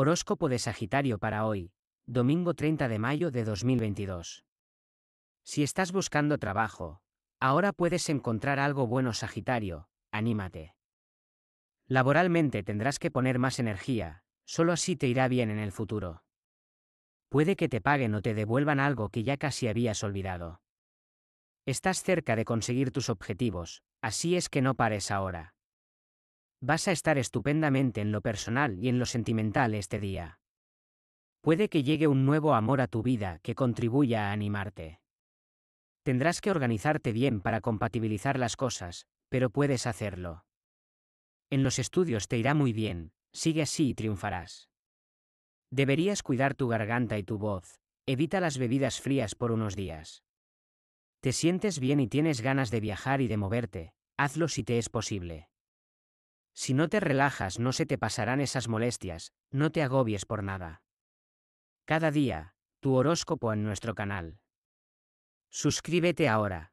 Horóscopo de Sagitario para hoy, domingo 30 de mayo de 2022. Si estás buscando trabajo, ahora puedes encontrar algo bueno Sagitario, anímate. Laboralmente tendrás que poner más energía, solo así te irá bien en el futuro. Puede que te paguen o te devuelvan algo que ya casi habías olvidado. Estás cerca de conseguir tus objetivos, así es que no pares ahora. Vas a estar estupendamente en lo personal y en lo sentimental este día. Puede que llegue un nuevo amor a tu vida que contribuya a animarte. Tendrás que organizarte bien para compatibilizar las cosas, pero puedes hacerlo. En los estudios te irá muy bien, sigue así y triunfarás. Deberías cuidar tu garganta y tu voz, evita las bebidas frías por unos días. Te sientes bien y tienes ganas de viajar y de moverte, hazlo si te es posible. Si no te relajas no se te pasarán esas molestias, no te agobies por nada. Cada día, tu horóscopo en nuestro canal. Suscríbete ahora,